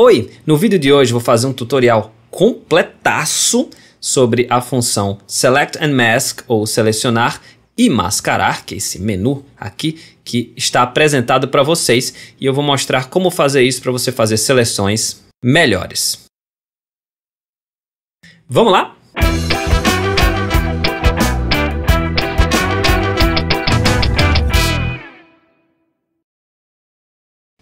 Oi, no vídeo de hoje vou fazer um tutorial completaço sobre a função Select and Mask ou selecionar e mascarar, que é esse menu aqui que está apresentado para vocês e eu vou mostrar como fazer isso para você fazer seleções melhores. Vamos lá?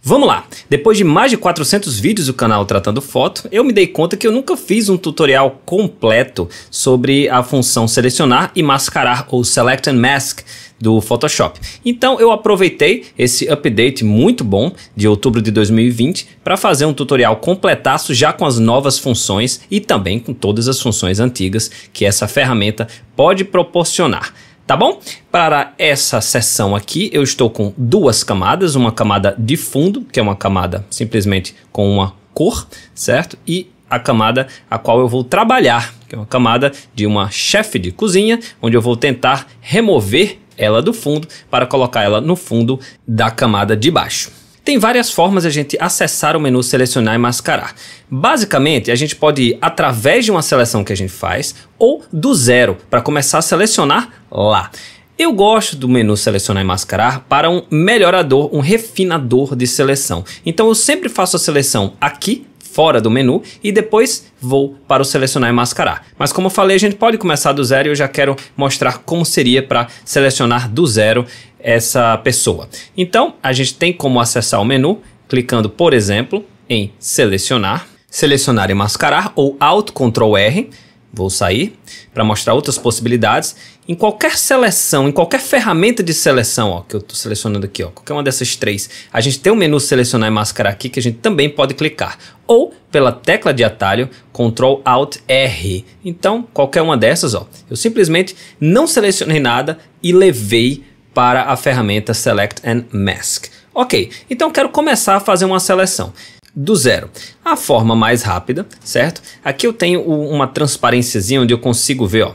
Vamos lá! Depois de mais de 400 vídeos do canal Tratando Foto, eu me dei conta que eu nunca fiz um tutorial completo sobre a função selecionar e mascarar ou Select and Mask do Photoshop. Então eu aproveitei esse update muito bom de outubro de 2020 para fazer um tutorial completaço já com as novas funções e também com todas as funções antigas que essa ferramenta pode proporcionar tá bom? Para essa sessão aqui, eu estou com duas camadas, uma camada de fundo, que é uma camada simplesmente com uma cor, certo? E a camada a qual eu vou trabalhar, que é uma camada de uma chefe de cozinha, onde eu vou tentar remover ela do fundo para colocar ela no fundo da camada de baixo. Tem várias formas de a gente acessar o menu selecionar e mascarar. Basicamente, a gente pode ir através de uma seleção que a gente faz ou do zero para começar a selecionar lá. Eu gosto do menu selecionar e mascarar para um melhorador, um refinador de seleção. Então eu sempre faço a seleção aqui fora do menu e depois vou para o selecionar e mascarar. Mas como eu falei, a gente pode começar do zero e eu já quero mostrar como seria para selecionar do zero essa pessoa. Então, a gente tem como acessar o menu clicando, por exemplo, em selecionar, selecionar e mascarar ou Alt Ctrl R. Vou sair para mostrar outras possibilidades. Em qualquer seleção, em qualquer ferramenta de seleção, ó, que eu estou selecionando aqui, ó, qualquer uma dessas três, a gente tem o um menu selecionar e mascarar aqui que a gente também pode clicar. Ou pela tecla de atalho Ctrl Alt R. Então, qualquer uma dessas, ó, eu simplesmente não selecionei nada e levei para a ferramenta Select and Mask. Ok, então quero começar a fazer uma seleção do zero. A forma mais rápida, certo? Aqui eu tenho uma transparênciazinha onde eu consigo ver ó,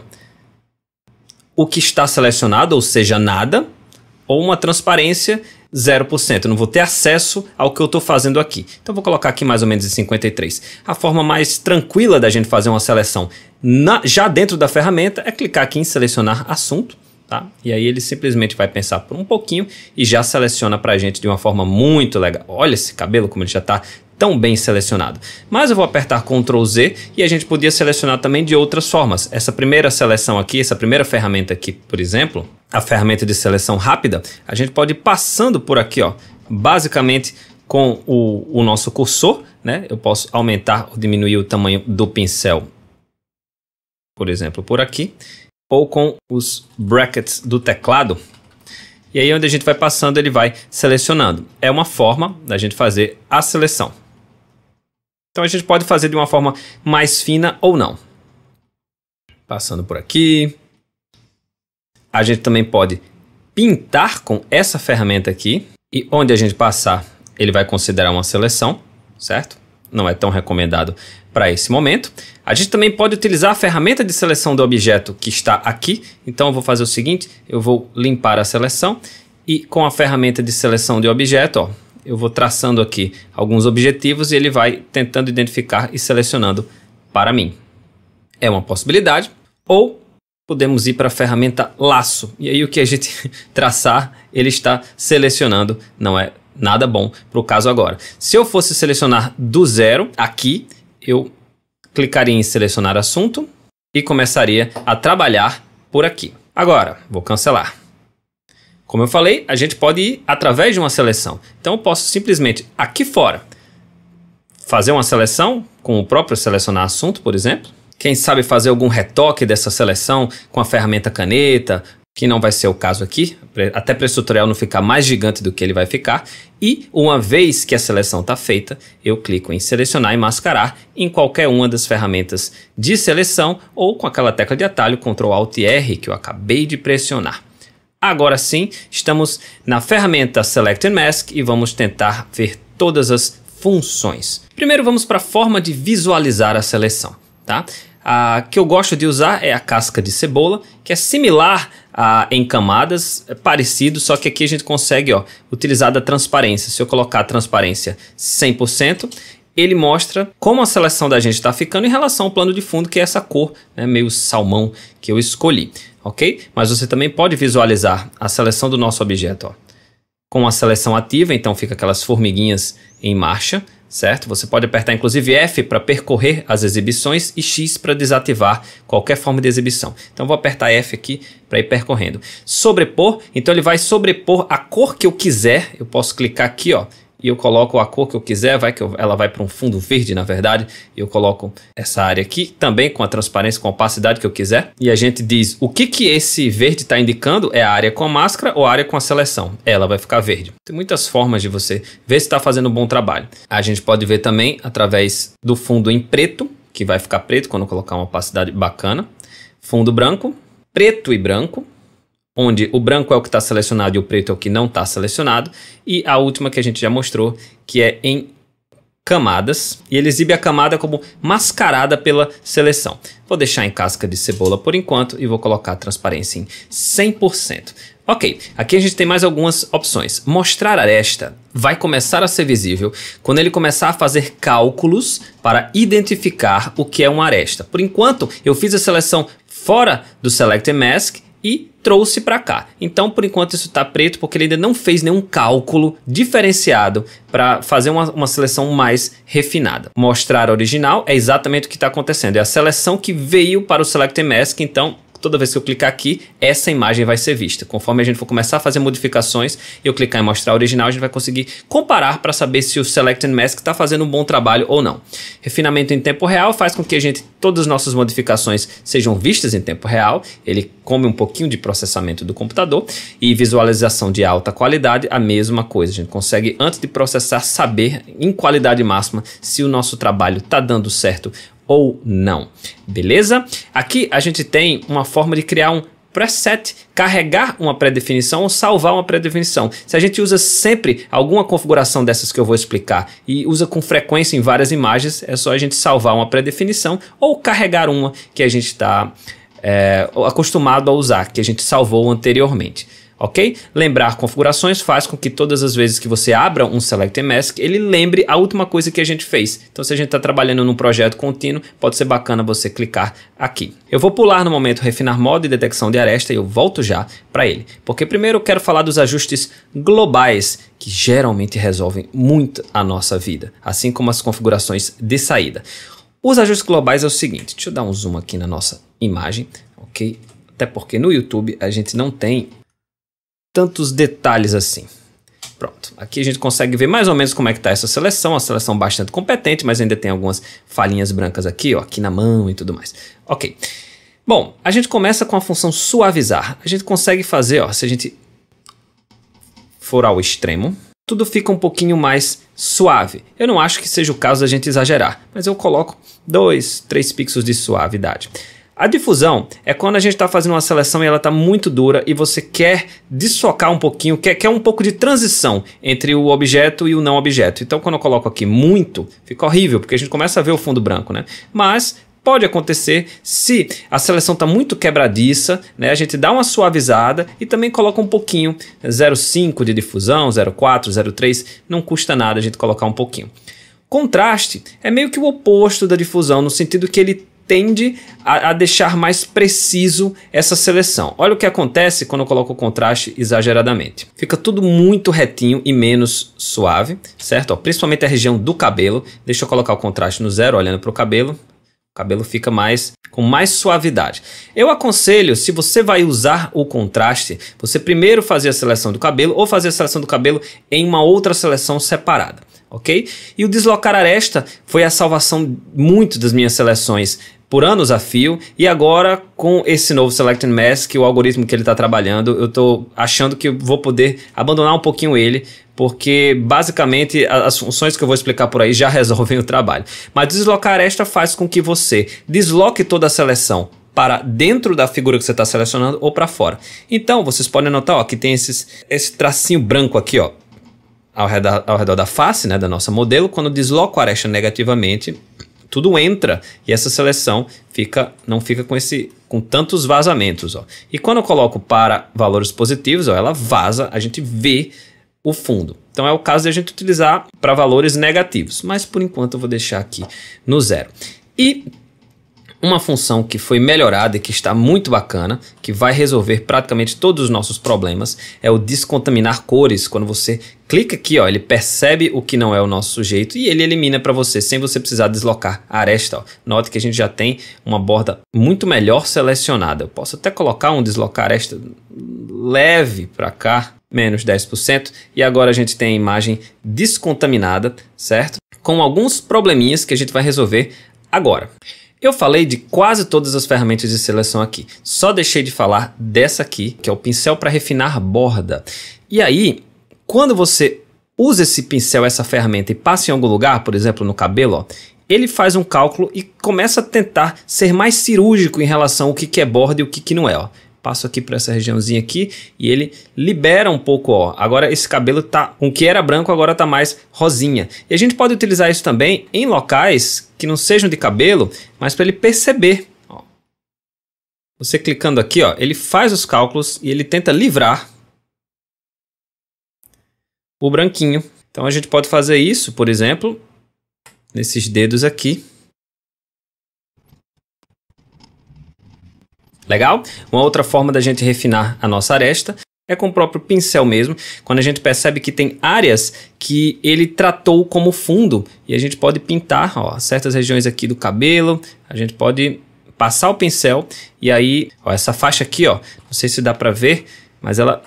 o que está selecionado, ou seja, nada, ou uma transparência 0%. Eu não vou ter acesso ao que eu estou fazendo aqui. Então vou colocar aqui mais ou menos em 53. A forma mais tranquila da gente fazer uma seleção na, já dentro da ferramenta é clicar aqui em selecionar assunto tá? E aí ele simplesmente vai pensar por um pouquinho e já seleciona pra gente de uma forma muito legal. Olha esse cabelo como ele já tá tão bem selecionado. Mas eu vou apertar Ctrl Z e a gente podia selecionar também de outras formas. Essa primeira seleção aqui, essa primeira ferramenta aqui, por exemplo, a ferramenta de seleção rápida, a gente pode ir passando por aqui, ó, basicamente com o, o nosso cursor, né? Eu posso aumentar ou diminuir o tamanho do pincel, por exemplo, por aqui ou com os brackets do teclado. E aí, onde a gente vai passando, ele vai selecionando. É uma forma da gente fazer a seleção. Então, a gente pode fazer de uma forma mais fina ou não. Passando por aqui. A gente também pode pintar com essa ferramenta aqui. E onde a gente passar, ele vai considerar uma seleção, certo? não é tão recomendado para esse momento. A gente também pode utilizar a ferramenta de seleção do objeto que está aqui. Então eu vou fazer o seguinte, eu vou limpar a seleção e com a ferramenta de seleção de objeto, ó, eu vou traçando aqui alguns objetivos e ele vai tentando identificar e selecionando para mim. É uma possibilidade. Ou podemos ir para a ferramenta laço. E aí o que a gente traçar, ele está selecionando, não é nada bom para o caso agora. Se eu fosse selecionar do zero aqui, eu clicaria em selecionar assunto e começaria a trabalhar por aqui. Agora, vou cancelar. Como eu falei, a gente pode ir através de uma seleção. Então eu posso simplesmente aqui fora fazer uma seleção com o próprio selecionar assunto, por exemplo. Quem sabe fazer algum retoque dessa seleção com a ferramenta caneta que não vai ser o caso aqui, até para esse tutorial não ficar mais gigante do que ele vai ficar. E uma vez que a seleção está feita, eu clico em selecionar e mascarar em qualquer uma das ferramentas de seleção ou com aquela tecla de atalho Ctrl Alt R que eu acabei de pressionar. Agora sim, estamos na ferramenta Select and Mask e vamos tentar ver todas as funções. Primeiro vamos para a forma de visualizar a seleção, tá? A que eu gosto de usar é a casca de cebola, que é similar ah, em camadas, é parecido, só que aqui a gente consegue ó, utilizar da transparência. Se eu colocar a transparência 100%, ele mostra como a seleção da gente está ficando em relação ao plano de fundo, que é essa cor né, meio salmão que eu escolhi, ok? Mas você também pode visualizar a seleção do nosso objeto ó. com a seleção ativa, então fica aquelas formiguinhas em marcha, certo? Você pode apertar inclusive F para percorrer as exibições e X para desativar qualquer forma de exibição. Então vou apertar F aqui para ir percorrendo. Sobrepor, então ele vai sobrepor a cor que eu quiser. Eu posso clicar aqui, ó, e eu coloco a cor que eu quiser, vai que eu, ela vai para um fundo verde, na verdade, eu coloco essa área aqui também com a transparência, com a opacidade que eu quiser, e a gente diz o que que esse verde está indicando é a área com a máscara ou a área com a seleção. Ela vai ficar verde. Tem muitas formas de você ver se está fazendo um bom trabalho. A gente pode ver também através do fundo em preto, que vai ficar preto quando eu colocar uma opacidade bacana, fundo branco, preto e branco, onde o branco é o que está selecionado e o preto é o que não está selecionado. E a última que a gente já mostrou, que é em camadas, e ele exibe a camada como mascarada pela seleção. Vou deixar em casca de cebola por enquanto e vou colocar a transparência em 100%. Ok, aqui a gente tem mais algumas opções. Mostrar aresta vai começar a ser visível quando ele começar a fazer cálculos para identificar o que é uma aresta. Por enquanto, eu fiz a seleção fora do Select Mask e trouxe para cá. Então, por enquanto, isso está preto porque ele ainda não fez nenhum cálculo diferenciado para fazer uma, uma, seleção mais refinada. Mostrar original é exatamente o que está acontecendo. É a seleção que veio para o Select Mask, então toda vez que eu clicar aqui, essa imagem vai ser vista. Conforme a gente for começar a fazer modificações e eu clicar em mostrar original, a gente vai conseguir comparar para saber se o Select and Mask está fazendo um bom trabalho ou não. Refinamento em tempo real faz com que a gente, todas as nossas modificações sejam vistas em tempo real, ele come um pouquinho de processamento do computador e visualização de alta qualidade, a mesma coisa. A gente consegue, antes de processar, saber em qualidade máxima se o nosso trabalho está dando certo ou não. Beleza? Aqui a gente tem uma forma de criar um preset, carregar uma pré-definição ou salvar uma pré-definição. Se a gente usa sempre alguma configuração dessas que eu vou explicar e usa com frequência em várias imagens, é só a gente salvar uma pré-definição ou carregar uma que a gente está é, acostumado a usar, que a gente salvou anteriormente ok? Lembrar configurações faz com que todas as vezes que você abra um Select Mask, ele lembre a última coisa que a gente fez. Então, se a gente está trabalhando num projeto contínuo, pode ser bacana você clicar aqui. Eu vou pular no momento refinar modo e detecção de aresta e eu volto já para ele. Porque primeiro eu quero falar dos ajustes globais que geralmente resolvem muito a nossa vida, assim como as configurações de saída. Os ajustes globais é o seguinte, deixa eu dar um zoom aqui na nossa imagem, ok? Até porque no YouTube a gente não tem tantos detalhes assim. Pronto, aqui a gente consegue ver mais ou menos como é que está essa seleção, uma seleção bastante competente, mas ainda tem algumas falhinhas brancas aqui, ó, aqui na mão e tudo mais. Ok, bom, a gente começa com a função suavizar. A gente consegue fazer, ó, se a gente for ao extremo, tudo fica um pouquinho mais suave. Eu não acho que seja o caso da gente exagerar, mas eu coloco dois, três pixels de suavidade. A difusão é quando a gente está fazendo uma seleção e ela está muito dura e você quer dissocar um pouquinho, quer, quer um pouco de transição entre o objeto e o não objeto. Então quando eu coloco aqui muito, fica horrível, porque a gente começa a ver o fundo branco, né? Mas pode acontecer se a seleção está muito quebradiça, né? A gente dá uma suavizada e também coloca um pouquinho, 0,5 de difusão, 0,4, 0,3, não custa nada a gente colocar um pouquinho. Contraste é meio que o oposto da difusão, no sentido que ele tende a, a, deixar mais preciso essa seleção. Olha o que acontece quando eu coloco o contraste exageradamente. Fica tudo muito retinho e menos suave, certo? Ó, principalmente a região do cabelo. Deixa eu colocar o contraste no zero, olhando para o cabelo. O cabelo fica mais com mais suavidade. Eu aconselho, se você vai usar o contraste, você primeiro fazer a seleção do cabelo ou fazer a seleção do cabelo em uma outra seleção separada ok? E o deslocar aresta foi a salvação muito das minhas seleções por anos a fio, e agora com esse novo Select and Mask, o algoritmo que ele está trabalhando, eu estou achando que vou poder abandonar um pouquinho ele, porque basicamente as funções que eu vou explicar por aí já resolvem o trabalho. Mas deslocar esta faz com que você desloque toda a seleção para dentro da figura que você está selecionando ou para fora. Então, vocês podem notar ó, que tem esses, esse tracinho branco aqui, ó, ao redor, ao redor da face né, da nossa modelo. Quando desloco a aresta negativamente, tudo entra e essa seleção fica não fica com esse com tantos vazamentos. Ó. E quando eu coloco para valores positivos, ó, ela vaza, a gente vê o fundo. Então é o caso de a gente utilizar para valores negativos, mas por enquanto eu vou deixar aqui no zero. E uma função que foi melhorada e que está muito bacana, que vai resolver praticamente todos os nossos problemas, é o descontaminar cores. Quando você clica aqui, ó, ele percebe o que não é o nosso sujeito e ele elimina para você, sem você precisar deslocar a aresta. Ó. Note que a gente já tem uma borda muito melhor selecionada. Eu posso até colocar um deslocar aresta leve para cá, menos 10%, e agora a gente tem a imagem descontaminada, certo? Com alguns probleminhas que a gente vai resolver agora. Eu falei de quase todas as ferramentas de seleção aqui, só deixei de falar dessa aqui, que é o pincel para refinar borda. E aí, quando você usa esse pincel, essa ferramenta e passa em algum lugar, por exemplo no cabelo, ó, ele faz um cálculo e começa a tentar ser mais cirúrgico em relação ao que, que é borda e o que, que não é. Ó. Passo aqui para essa regiãozinha aqui e ele libera um pouco. Ó. Agora esse cabelo tá, com que era branco agora tá mais rosinha. E a gente pode utilizar isso também em locais que não sejam de cabelo, mas para ele perceber. Ó. Você clicando aqui, ó, ele faz os cálculos e ele tenta livrar o branquinho. Então a gente pode fazer isso, por exemplo, nesses dedos aqui. Legal? Uma outra forma da gente refinar a nossa aresta é com o próprio pincel mesmo, quando a gente percebe que tem áreas que ele tratou como fundo e a gente pode pintar ó, certas regiões aqui do cabelo, a gente pode passar o pincel e aí ó, essa faixa aqui, ó, não sei se dá para ver, mas ela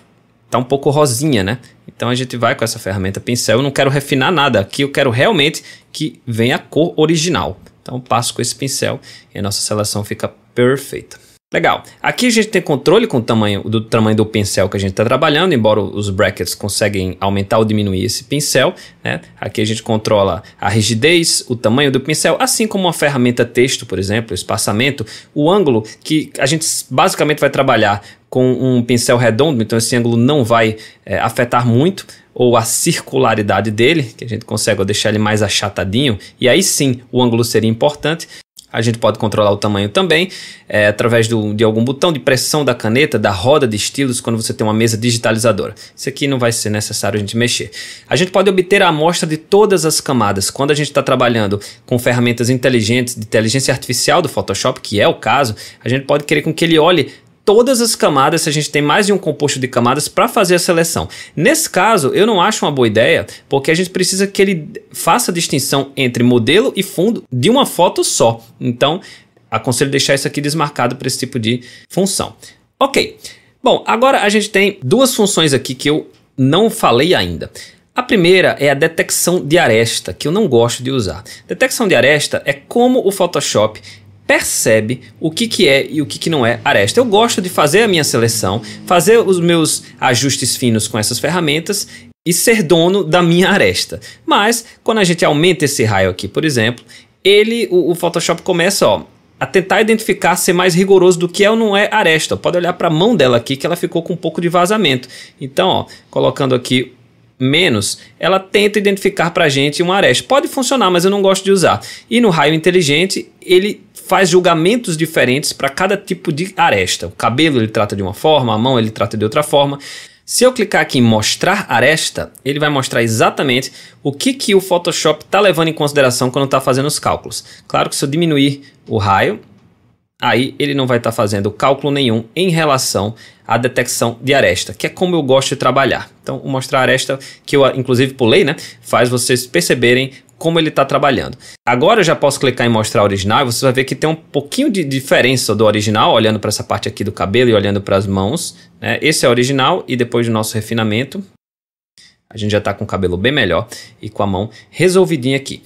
tá um pouco rosinha, né? Então a gente vai com essa ferramenta pincel, eu não quero refinar nada, aqui eu quero realmente que venha a cor original. Então passo com esse pincel e a nossa seleção fica perfeita. Legal. Aqui a gente tem controle com o tamanho, do tamanho do pincel que a gente está trabalhando, embora os brackets conseguem aumentar ou diminuir esse pincel. Né? Aqui a gente controla a rigidez, o tamanho do pincel, assim como uma ferramenta texto, por exemplo, o espaçamento, o ângulo que a gente basicamente vai trabalhar com um pincel redondo, então esse ângulo não vai é, afetar muito ou a circularidade dele, que a gente consegue deixar ele mais achatadinho, e aí sim o ângulo seria importante. A gente pode controlar o tamanho também é, através do, de algum botão de pressão da caneta, da roda de estilos, quando você tem uma mesa digitalizadora. Isso aqui não vai ser necessário a gente mexer. A gente pode obter a amostra de todas as camadas. Quando a gente está trabalhando com ferramentas inteligentes, de inteligência artificial do Photoshop, que é o caso, a gente pode querer com que ele olhe todas as camadas, se a gente tem mais de um composto de camadas, para fazer a seleção. Nesse caso, eu não acho uma boa ideia, porque a gente precisa que ele faça a distinção entre modelo e fundo de uma foto só. Então, aconselho deixar isso aqui desmarcado para esse tipo de função. Ok. Bom, agora a gente tem duas funções aqui que eu não falei ainda. A primeira é a detecção de aresta, que eu não gosto de usar. Detecção de aresta é como o Photoshop percebe o que, que é e o que, que não é aresta. Eu gosto de fazer a minha seleção, fazer os meus ajustes finos com essas ferramentas e ser dono da minha aresta. Mas quando a gente aumenta esse raio aqui, por exemplo, ele, o, o Photoshop começa, ó, a tentar identificar, ser mais rigoroso do que é ou não é aresta. Pode olhar para a mão dela aqui que ela ficou com um pouco de vazamento. Então, ó, colocando aqui menos, ela tenta identificar para a gente uma aresta. Pode funcionar, mas eu não gosto de usar. E no raio inteligente, ele faz julgamentos diferentes para cada tipo de aresta. O cabelo ele trata de uma forma, a mão ele trata de outra forma. Se eu clicar aqui em mostrar aresta, ele vai mostrar exatamente o que, que o Photoshop está levando em consideração quando está fazendo os cálculos. Claro que se eu diminuir o raio, aí ele não vai estar tá fazendo cálculo nenhum em relação à detecção de aresta, que é como eu gosto de trabalhar. Então, o mostrar aresta, que eu inclusive pulei, né, faz vocês perceberem como ele está trabalhando. Agora eu já posso clicar em mostrar original e você vai ver que tem um pouquinho de diferença do original, olhando para essa parte aqui do cabelo e olhando para as mãos. Né? Esse é original e depois do nosso refinamento, a gente já está com o cabelo bem melhor e com a mão resolvidinha aqui.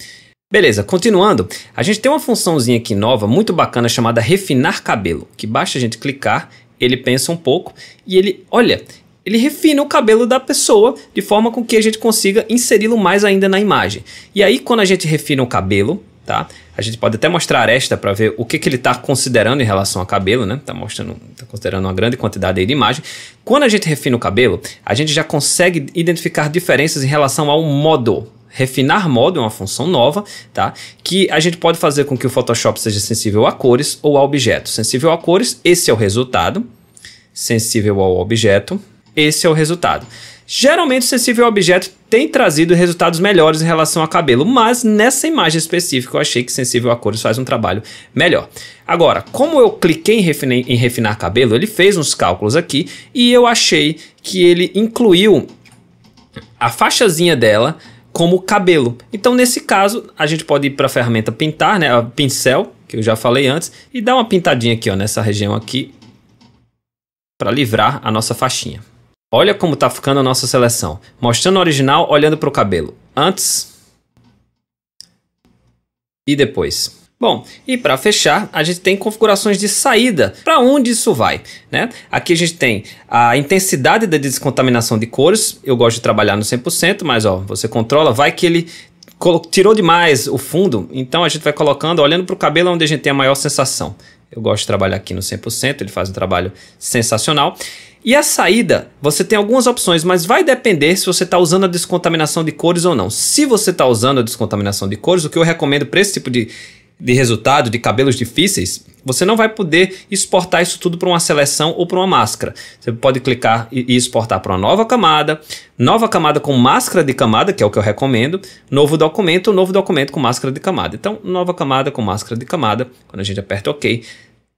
Beleza, continuando, a gente tem uma funçãozinha aqui nova, muito bacana, chamada refinar cabelo, que basta a gente clicar, ele pensa um pouco e ele, olha, ele refina o cabelo da pessoa de forma com que a gente consiga inseri-lo mais ainda na imagem. E aí, quando a gente refina o cabelo, tá? A gente pode até mostrar a aresta para ver o que, que ele está considerando em relação a cabelo, né? Está mostrando, tá considerando uma grande quantidade de imagem. Quando a gente refina o cabelo, a gente já consegue identificar diferenças em relação ao modo. Refinar modo é uma função nova, tá? Que a gente pode fazer com que o Photoshop seja sensível a cores ou a objetos. Sensível a cores, esse é o resultado. Sensível ao objeto, esse é o resultado. Geralmente o sensível objeto tem trazido resultados melhores em relação a cabelo, mas nessa imagem específica eu achei que sensível a cores faz um trabalho melhor. Agora, como eu cliquei em refinar, em refinar cabelo, ele fez uns cálculos aqui e eu achei que ele incluiu a faixazinha dela como cabelo. Então nesse caso a gente pode ir para a ferramenta pintar, né, a pincel que eu já falei antes e dar uma pintadinha aqui ó, nessa região aqui para livrar a nossa faixinha. Olha como tá ficando a nossa seleção. Mostrando o original, olhando para o cabelo. Antes. E depois. Bom, e para fechar, a gente tem configurações de saída. Para onde isso vai? Né? Aqui a gente tem a intensidade da descontaminação de cores. Eu gosto de trabalhar no 100%, mas ó, você controla, vai que ele tirou demais o fundo, então a gente vai colocando, olhando para o cabelo onde a gente tem a maior sensação. Eu gosto de trabalhar aqui no 100%, ele faz um trabalho sensacional. E a saída, você tem algumas opções, mas vai depender se você está usando a descontaminação de cores ou não. Se você está usando a descontaminação de cores, o que eu recomendo para esse tipo de, de resultado, de cabelos difíceis, você não vai poder exportar isso tudo para uma seleção ou para uma máscara. Você pode clicar e exportar para uma nova camada, nova camada com máscara de camada, que é o que eu recomendo, novo documento, novo documento com máscara de camada. Então, nova camada com máscara de camada, quando a gente aperta OK,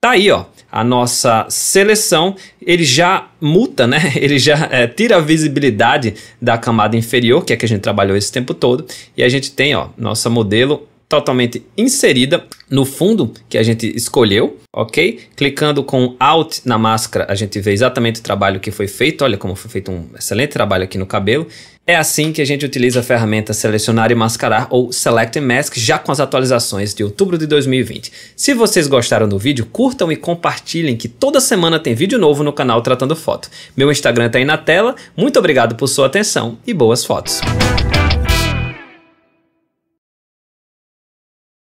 Tá aí, ó, a nossa seleção, ele já muta, né? Ele já é, tira a visibilidade da camada inferior, que é que a gente trabalhou esse tempo todo, e a gente tem, ó, nossa modelo totalmente inserida no fundo que a gente escolheu, ok? Clicando com Alt na máscara, a gente vê exatamente o trabalho que foi feito. Olha como foi feito um excelente trabalho aqui no cabelo. É assim que a gente utiliza a ferramenta Selecionar e Mascarar ou Select and Mask, já com as atualizações de outubro de 2020. Se vocês gostaram do vídeo, curtam e compartilhem que toda semana tem vídeo novo no canal Tratando Foto. Meu Instagram está aí na tela. Muito obrigado por sua atenção e boas fotos.